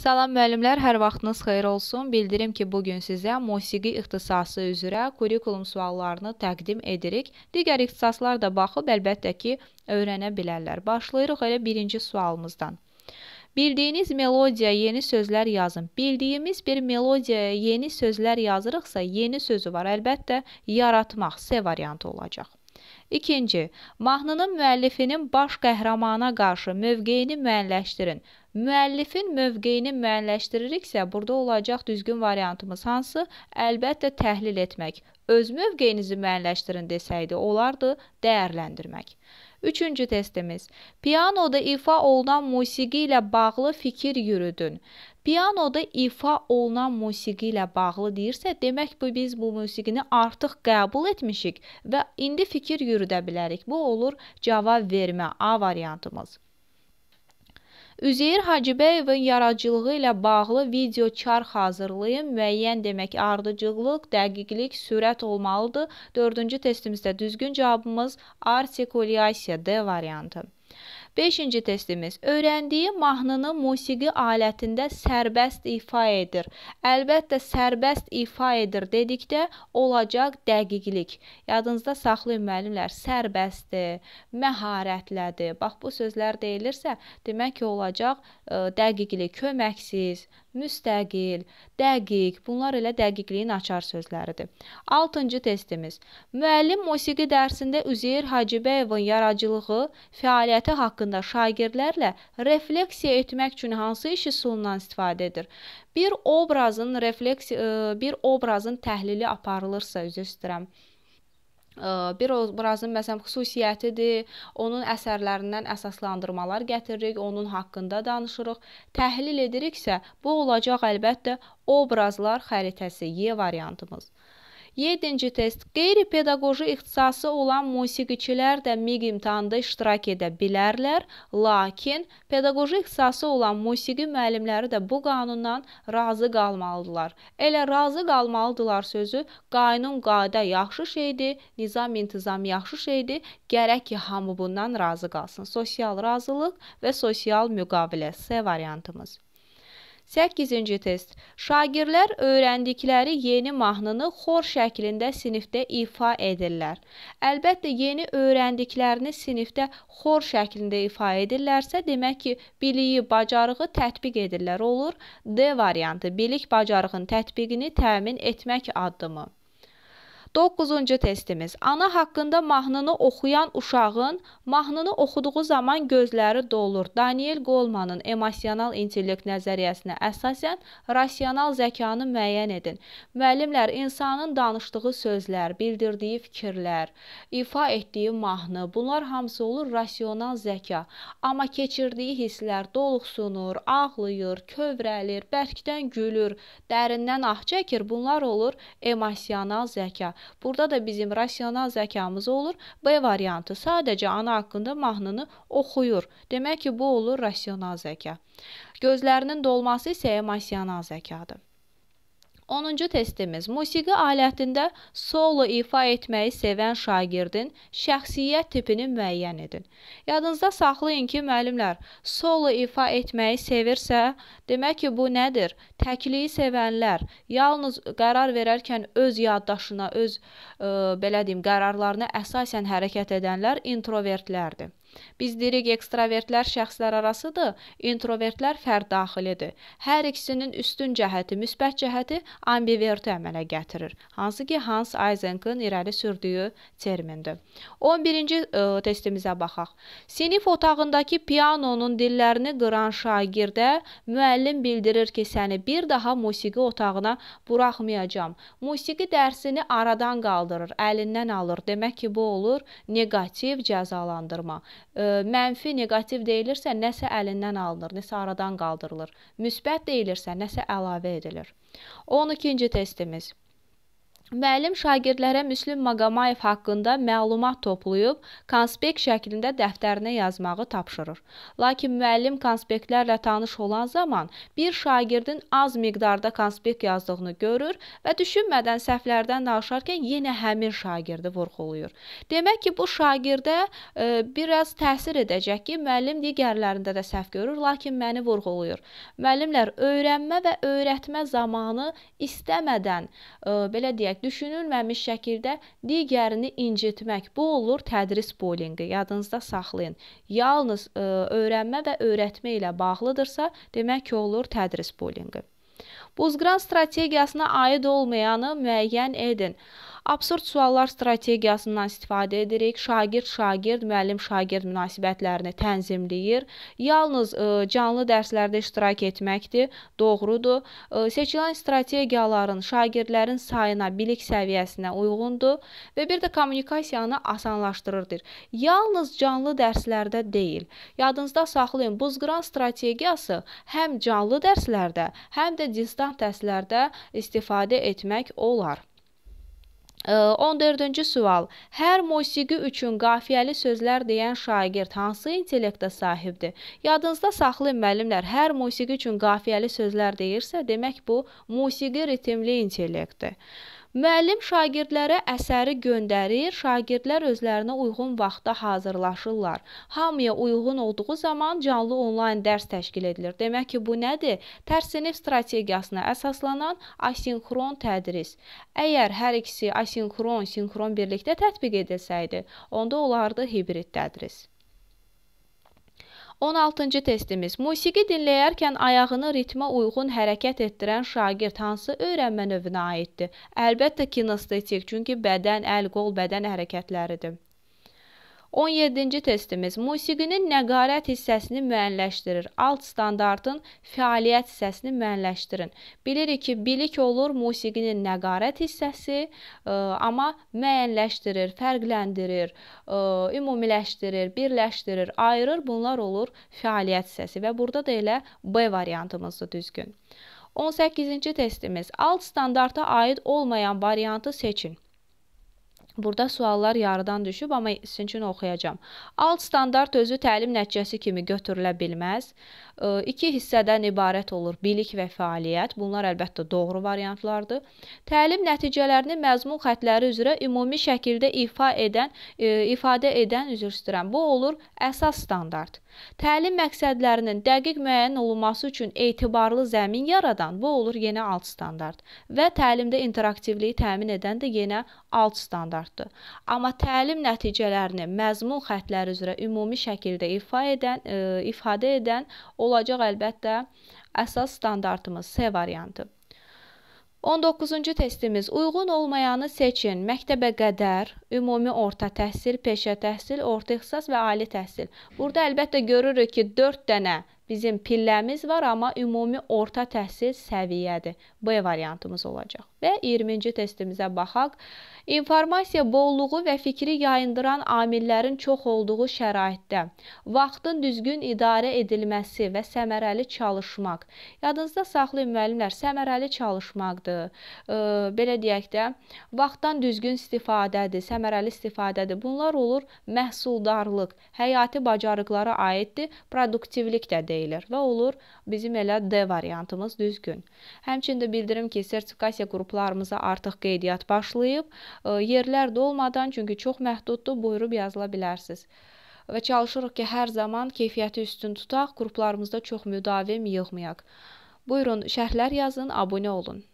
Salam müəllimlər, hər vaxtınız xeyir olsun. Bildirim ki, bu gün sizə musiqi ixtisası üzrə kurikulum suallarını təqdim edirik. Digər ixtisaslar da baxıb əlbəttə ki, öyrənə bilərlər. Başlayırıq elə birinci sualımızdan. Bildiyiniz melodiyaya yeni sözlər yazın. Bildiyimiz bir melodiyaya yeni sözlər yazırıqsa, yeni sözü var. Əlbəttə, yaratmaq S variantı olacaq. İkinci, mahnının müəllifinin baş qəhrəmana qarşı mövqeyini müəyyənləşdirin. Müəllifin mövqeyini müəyyənləşdiririksə, burada olacaq düzgün variantımız hansı? Əlbəttə təhlil etmək. Öz mövqeyinizi müəyyənləşdirin desəydi, olardı dəyərləndirmək. Üçüncü testimiz. Pianoda ifa olunan musiqi ilə bağlı fikir yürüdün. Pianoda ifa olunan musiqi ilə bağlı deyirsə, demək bu biz bu musiqini artıq qəbul etmişik və indi fikir yürüdə bilərik. Bu olur cavab vermə A variantımız. Üzeyir Hacıbəyovun yaradıcılığı ilə bağlı video çarx hazırlayın. Müəyyən demək ardıcıllıq, dəqiqlik, sürət olmalıdır. 4-cü testimizdə düzgün cavabımız artikulyasiya D variantı. Beşinci testimiz. Öyrəndiyi mahnını musiqi alətində sərbəst ifa edir. Əlbəttə, sərbəst ifa edir dedikdə olacaq dəqiqlik. Yadınızda saxlayın müəllimlər, sərbəstdir, məharətlədir. Bax, bu sözlər deyilirsə, demək ki, olacaq ə, dəqiqlik, köməksiz, müstəqil, dəqiq. Bunlar elə dəqiqliyin açar sözləridir. 6-cı testimiz. Müəllim musiqi dərsində Üzeyir Hacıbəyovun yaradıcılığı fəaliyyəti haqqında şagirdlərlə refleksiya etmək üçün hansı iş üsulundan istifadə edir? Bir obrazın refleks bir obrazın təhlili aparılırsa, üzr istəyirəm bir obrazın məsələn xüsusiyyətidir. Onun əsərlərindən əsaslandırmalar gətiririk, onun haqqında danışırıq. Təhlil ediriksə, bu olacaq əlbəttə obrazlar xəritəsi Y variantımız. 7-ci test. Qeyri-pedaqoji ixtisası olan musiqiçilər də MİQ imtahanında iştirak edə bilərlər, lakin pedaqoji ixtisası olan musiqi müəllimləri də bu qanundan razı qalmalıdırlar. Elə razı qalmalıdırlar sözü qanun qayda yaxşı şeydir, nizam intizam yaxşı şeydir, gərək ki hamı bundan razı qalsın. Sosial razılıq və sosial müqavilə C variantımız. 8-ci test. Şagirdlər öyrəndikləri yeni mahnını xor şəklində sinifdə ifa edirlər. Əlbəttə, yeni öyrəndiklərini sinifdə xor şəklində ifa edirlərsə, demək ki, biliyi, bacarığı tətbiq edirlər olur. D variantı: bilik bacarığın tətbiqini təmin etmək addımı. 9-cu testimiz. Ana haqqında mahnını oxuyan uşağın mahnını oxuduğu zaman gözləri dolur. Daniel Golemanın emosional intellekt nəzəriyyəsinə əsasən rasional zəkanı müəyyən edin. Müəllimlər insanın danışdığı sözlər, bildirdiyi fikirlər, ifa etdiyi mahnı, bunlar hamısı olur rasional zəka. Amma keçirdiyi hisslər doluxsunur, ağlayır, kövrəlir, bərkdən gülür, dərindən ah çəkir. Bunlar olur emosional zəka. Burada da bizim rasional zəkamız olur. B variantı sadəcə ana haqqında mahnını oxuyur. Demək ki, bu olur rasional zəka. Gözlərinin dolması isə emosional zəkadır. 10-cu testimiz musiqi alətində solo ifa etməyi sevən şagirdin şəxsiyyət tipini müəyyən edin. Yadınızda saxlayın ki, müəllimlər, solo ifa etməyi sevirsə, demək ki, bu nədir? Təkliyi sevənlər yalnız qərar verərkən öz yaddaşına, öz ə, belə deyim, qərarlarına əsasən hərəkət edənlər introvertlərdir. Biz deyirik ekstravertlər şəxslər arasıdır, introvertlər fərd daxilidir. Hər ikisinin üstün cəhəti, müsbət cəhəti ambiverti əmələ gətirir. Hansı ki, Hans Eisenkın irəli sürdüyü termindir. 11-ci e, testimizə baxaq. Sinif otağındakı pianonun dillərini qıran şagirdə müəllim bildirir ki, səni bir daha musiqi otağına buraxmayacağam. Musiqi dərsini aradan qaldırır, əlindən alır. Demək ki, bu olur negativ cəzalandırma mənfi, neqativ deyilirsə, nəsə əlindən alınır, nəsə aradan qaldırılır. Müsbət deyilirsə, nəsə əlavə edilir. 12-ci testimiz Müəllim şagirdlərə Müslüm Maqamayev haqqında məlumat toplayıb, konspekt şəklində dəftərinə yazmağı tapşırır. Lakin müəllim konspektlərlə tanış olan zaman bir şagirdin az miqdarda konspekt yazdığını görür və düşünmədən səhvlərdən danışarkən yenə həmin şagirdi vurğulayır. Demək ki, bu şagirdə e, biraz təsir edəcək ki, müəllim digərlərində də səhv görür, lakin məni vurğulayır. Müəllimlər öyrənmə və öyrətmə zamanı istəmədən e, belə deyək düşünülməmiş şəkildə digərini incitmək. Bu olur tədris bullyinqi. Yadınızda saxlayın. Yalnız ə, e, öyrənmə və öyrətmə ilə bağlıdırsa, demək ki, olur tədris bullyinqi. Buzqıran strategiyasına aid olmayanı müəyyən edin. Absurd suallar strategiyasından istifadə edirik. Şagird-şagird, müəllim-şagird münasibətlərini tənzimləyir. Yalnız ə, e, canlı dərslərdə iştirak etməkdir, doğrudur. Ə, e, seçilən strategiyaların şagirdlərin sayına, bilik səviyyəsinə uyğundur və bir də kommunikasiyanı asanlaşdırırdır. Yalnız canlı dərslərdə deyil. Yadınızda saxlayın, buzqıran strategiyası həm canlı dərslərdə, həm də distant dərslərdə istifadə etmək olar. 14-cü sual. Hər musiqi üçün qafiyəli sözlər deyən şagird hansı intellektə sahibdir? Yadınızda saxlayın müəllimlər, hər musiqi üçün qafiyəli sözlər deyirsə, demək bu musiqi ritmli intellektdir. Müəllim şagirdlərə əsəri göndərir, şagirdlər özlərinə uyğun vaxtda hazırlaşırlar. Hamıya uyğun olduğu zaman canlı onlayn dərs təşkil edilir. Demək ki, bu nədir? Tərs sinif strategiyasına əsaslanan asinxron tədris. Əgər hər ikisi asinxron, sinxron birlikdə tətbiq edilsəydi, onda olardı hibrid tədris. 16-cı testimiz. Musiqi dinləyərkən ayağını ritmə uyğun hərəkət etdirən şagird hansı öyrənmə növünə aiddir? Əlbəttə kinestetik, çünki bədən, əl, qol, bədən hərəkətləridir. 17-ci testimiz musiqinin nəqarət hissəsini müəyyənləşdirir. Alt standartın fəaliyyət hissəsini müəyyənləşdirin. Bilirik ki, bilik olur musiqinin nəqarət hissəsi, ə, e, amma müəyyənləşdirir, fərqləndirir, ə, e, ümumiləşdirir, birləşdirir, ayırır. Bunlar olur fəaliyyət hissəsi və burada da elə B variantımızdır düzgün. 18-ci testimiz alt standarta aid olmayan variantı seçin. Burada suallar yarıdan düşüb, amma sizin üçün oxuyacam. Alt standart özü təlim nəticəsi kimi götürülə bilməz. İki hissədən ibarət olur: bilik və fəaliyyət. Bunlar əlbəttə doğru variantlardır. Təlim nəticələrini məzmun xətləri üzrə ümumi şəkildə ifa edən, ifadə edən üzr istəyirəm. Bu olur əsas standart. Təlim məqsədlərinin dəqiq müəyyən olunması üçün etibarlı zəmin yaradan bu olur yenə alt standart və təlimdə interaktivliyi təmin edən də yenə alt standart standartdır. Amma təlim nəticələrini məzmun xətləri üzrə ümumi şəkildə ifa edən, e, ifadə edən olacaq əlbəttə əsas standartımız C variantı. 19-cu testimiz uyğun olmayanı seçin. Məktəbə qədər, ümumi orta təhsil, peşə təhsil, orta ixtisas və ali təhsil. Burada əlbəttə görürük ki, 4 dənə bizim pilləmiz var, amma ümumi orta təhsil səviyyədir. B variantımız olacaq. Və 20-ci testimizə baxaq. İnformasiya bolluğu və fikri yayındıran amillərin çox olduğu şəraitdə vaxtın düzgün idarə edilməsi və səmərəli çalışmaq. Yadınızda saxlayın müəllimlər, səmərəli çalışmaqdır. E, belə deyək də, vaxtdan düzgün istifadədir, səmərəli istifadədir. Bunlar olur məhsuldarlıq, həyati bacarıqlara aiddir, produktivlik də deyilir və olur bizim elə D variantımız düzgün. Həmçində bildirim ki, sertifikasiya qrupu qruplarımıza artıq qeydiyyat başlayıb. E, yerlər dolmadan, çünki çox məhduddur, buyurub yazıla bilərsiniz. Və çalışırıq ki, hər zaman keyfiyyəti üstün tutaq, qruplarımızda çox müdavim yığmayaq. Buyurun, şərhlər yazın, abunə olun.